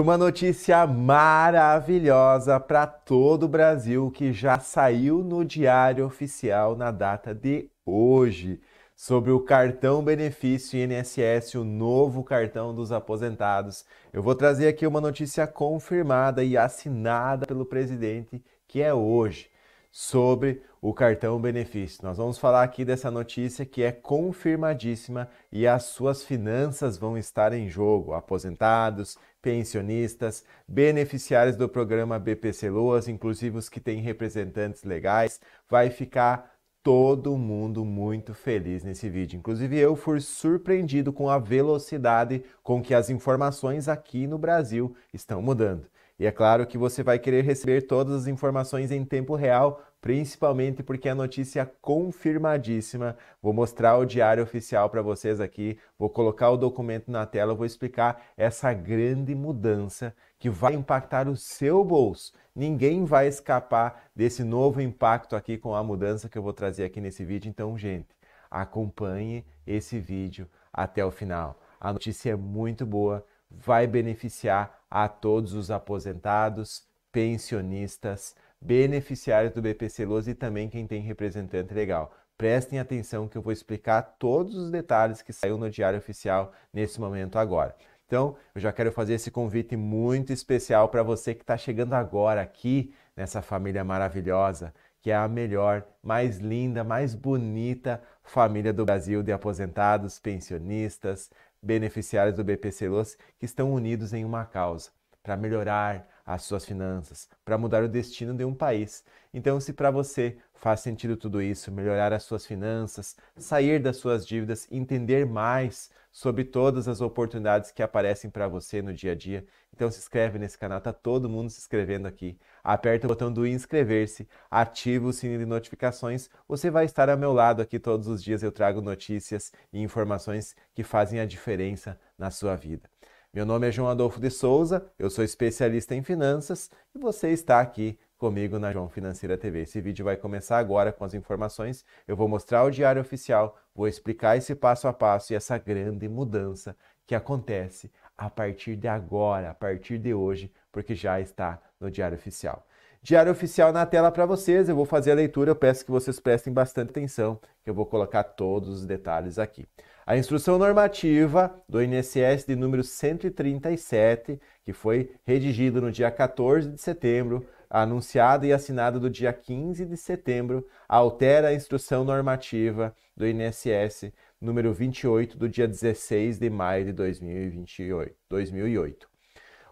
Uma notícia maravilhosa para todo o Brasil que já saiu no Diário Oficial na data de hoje sobre o cartão benefício INSS, o novo cartão dos aposentados. Eu vou trazer aqui uma notícia confirmada e assinada pelo presidente, que é hoje, sobre o cartão benefício. Nós vamos falar aqui dessa notícia que é confirmadíssima e as suas finanças vão estar em jogo, aposentados, pensionistas, beneficiários do programa BPC Loas, inclusive os que têm representantes legais, vai ficar todo mundo muito feliz nesse vídeo. Inclusive eu fui surpreendido com a velocidade com que as informações aqui no Brasil estão mudando. E é claro que você vai querer receber todas as informações em tempo real, principalmente porque a é notícia confirmadíssima. Vou mostrar o diário oficial para vocês aqui, vou colocar o documento na tela, vou explicar essa grande mudança que vai impactar o seu bolso. Ninguém vai escapar desse novo impacto aqui com a mudança que eu vou trazer aqui nesse vídeo. Então, gente, acompanhe esse vídeo até o final. A notícia é muito boa vai beneficiar a todos os aposentados, pensionistas, beneficiários do BPC Luz e também quem tem representante legal. Prestem atenção que eu vou explicar todos os detalhes que saiu no Diário Oficial nesse momento agora. Então, eu já quero fazer esse convite muito especial para você que está chegando agora aqui nessa família maravilhosa, que é a melhor, mais linda, mais bonita família do Brasil de aposentados, pensionistas, beneficiários do BPC Los que estão unidos em uma causa, para melhorar as suas finanças, para mudar o destino de um país. Então, se para você faz sentido tudo isso, melhorar as suas finanças, sair das suas dívidas, entender mais sobre todas as oportunidades que aparecem para você no dia a dia. Então se inscreve nesse canal, tá todo mundo se inscrevendo aqui. Aperta o botão do inscrever-se, ativa o sininho de notificações. Você vai estar ao meu lado aqui todos os dias. Eu trago notícias e informações que fazem a diferença na sua vida. Meu nome é João Adolfo de Souza, eu sou especialista em finanças e você está aqui comigo na João Financeira TV. Esse vídeo vai começar agora com as informações. Eu vou mostrar o diário oficial, Vou explicar esse passo a passo e essa grande mudança que acontece a partir de agora, a partir de hoje, porque já está no Diário Oficial. Diário Oficial na tela para vocês, eu vou fazer a leitura, eu peço que vocês prestem bastante atenção, que eu vou colocar todos os detalhes aqui. A instrução normativa do INSS de número 137, que foi redigida no dia 14 de setembro, anunciada e assinada do dia 15 de setembro, altera a instrução normativa do INSS número 28 do dia 16 de maio de 2008.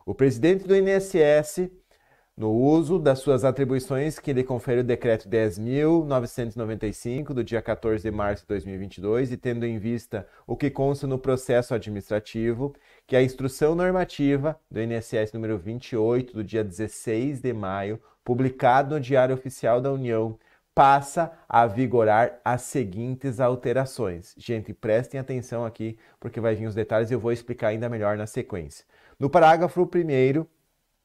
O presidente do INSS, no uso das suas atribuições que lhe confere o decreto 10.995 do dia 14 de março de 2022 e tendo em vista o que consta no processo administrativo, que é a instrução normativa do INSS número 28 do dia 16 de maio, publicado no Diário Oficial da União, passa a vigorar as seguintes alterações. Gente, prestem atenção aqui porque vai vir os detalhes e eu vou explicar ainda melhor na sequência. No parágrafo 1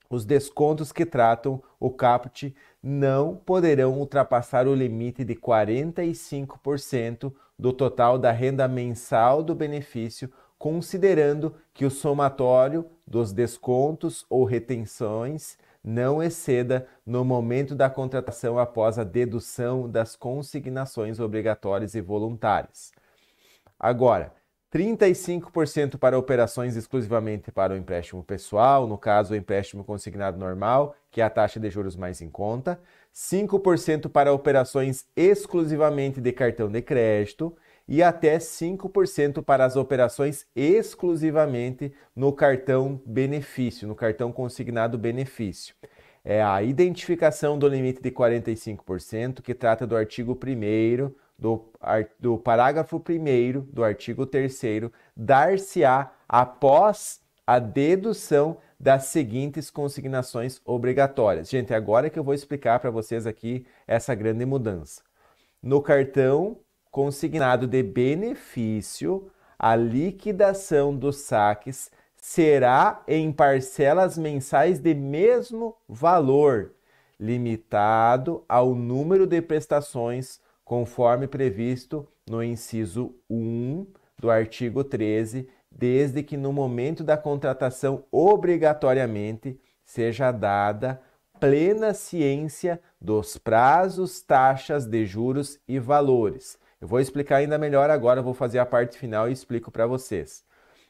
os descontos que tratam o caput não poderão ultrapassar o limite de 45% do total da renda mensal do benefício considerando que o somatório dos descontos ou retenções não exceda no momento da contratação após a dedução das consignações obrigatórias e voluntárias. Agora, 35% para operações exclusivamente para o empréstimo pessoal, no caso o empréstimo consignado normal, que é a taxa de juros mais em conta, 5% para operações exclusivamente de cartão de crédito, e até 5% para as operações exclusivamente no cartão benefício, no cartão consignado benefício. É a identificação do limite de 45%, que trata do artigo 1 do, do parágrafo 1 do artigo 3 dar-se-á após a dedução das seguintes consignações obrigatórias. Gente, agora que eu vou explicar para vocês aqui essa grande mudança. No cartão consignado de benefício, a liquidação dos saques será em parcelas mensais de mesmo valor, limitado ao número de prestações conforme previsto no inciso 1 do artigo 13, desde que no momento da contratação obrigatoriamente seja dada plena ciência dos prazos, taxas de juros e valores eu vou explicar ainda melhor agora, vou fazer a parte final e explico para vocês.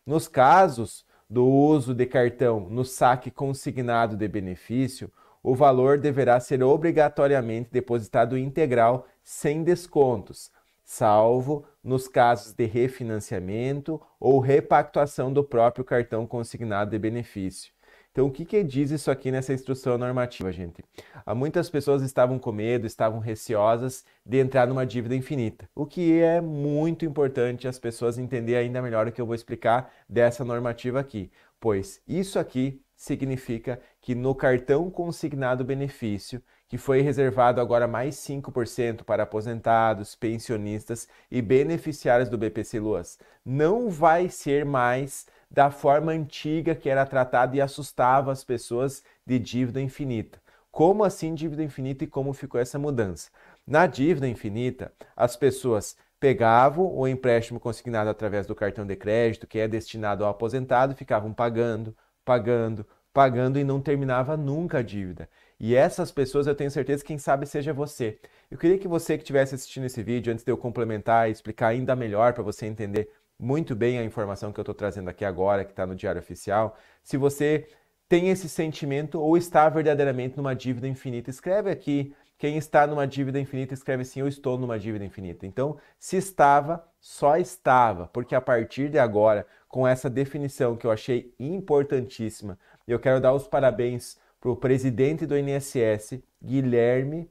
Nos casos do uso de cartão no saque consignado de benefício, o valor deverá ser obrigatoriamente depositado integral sem descontos, salvo nos casos de refinanciamento ou repactuação do próprio cartão consignado de benefício. Então, o que, que diz isso aqui nessa instrução normativa, gente? Há ah, muitas pessoas estavam com medo, estavam receosas de entrar numa dívida infinita, o que é muito importante as pessoas entenderem ainda melhor o que eu vou explicar dessa normativa aqui, pois isso aqui significa que no cartão consignado benefício, que foi reservado agora mais 5% para aposentados, pensionistas e beneficiários do BPC Luas, não vai ser mais da forma antiga que era tratado e assustava as pessoas de dívida infinita. Como assim dívida infinita e como ficou essa mudança? Na dívida infinita, as pessoas pegavam o empréstimo consignado através do cartão de crédito, que é destinado ao aposentado, ficavam pagando, pagando, pagando e não terminava nunca a dívida. E essas pessoas eu tenho certeza, quem sabe seja você. Eu queria que você que estivesse assistindo esse vídeo, antes de eu complementar e explicar ainda melhor para você entender muito bem a informação que eu estou trazendo aqui agora, que está no Diário Oficial. Se você tem esse sentimento ou está verdadeiramente numa dívida infinita, escreve aqui. Quem está numa dívida infinita, escreve assim: Eu estou numa dívida infinita. Então, se estava, só estava, porque a partir de agora, com essa definição que eu achei importantíssima, eu quero dar os parabéns para o presidente do INSS, Guilherme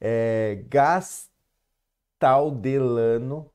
é, Gastaldelano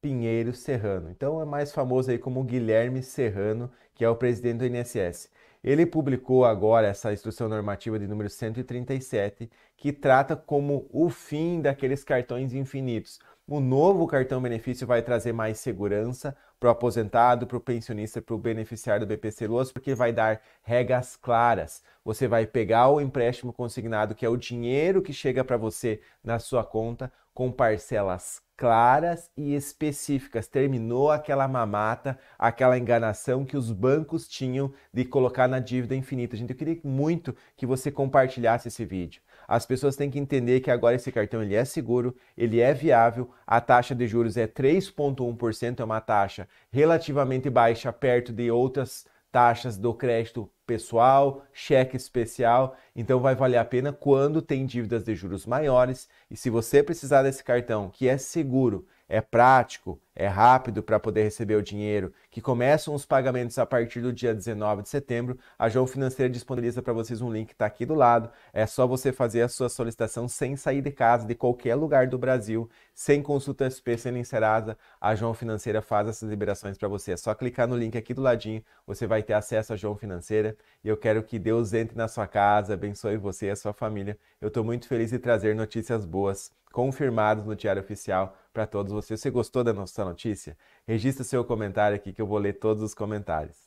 Pinheiro Serrano. Então é mais famoso aí como Guilherme Serrano, que é o presidente do INSS. Ele publicou agora essa instrução normativa de número 137, que trata como o fim daqueles cartões infinitos. O novo cartão benefício vai trazer mais segurança para o aposentado, para o pensionista, para o beneficiário do BPC Loas, porque vai dar regras claras. Você vai pegar o empréstimo consignado, que é o dinheiro que chega para você na sua conta, com parcelas claras e específicas. Terminou aquela mamata, aquela enganação que os bancos tinham de colocar na dívida infinita. Gente, eu queria muito que você compartilhasse esse vídeo. As pessoas têm que entender que agora esse cartão ele é seguro, ele é viável, a taxa de juros é 3.1%, é uma taxa relativamente baixa perto de outras taxas do crédito pessoal, cheque especial. Então vai valer a pena quando tem dívidas de juros maiores. E se você precisar desse cartão que é seguro é prático, é rápido para poder receber o dinheiro, que começam os pagamentos a partir do dia 19 de setembro, a João Financeira disponibiliza para vocês um link que está aqui do lado. É só você fazer a sua solicitação sem sair de casa, de qualquer lugar do Brasil, sem consulta SP, sem nem Serasa. A João Financeira faz essas liberações para você. É só clicar no link aqui do ladinho, você vai ter acesso à João Financeira. E eu quero que Deus entre na sua casa, abençoe você e a sua família. Eu estou muito feliz de trazer notícias boas confirmadas no Diário Oficial para todos vocês. Você gostou da nossa notícia? Registra seu comentário aqui que eu vou ler todos os comentários.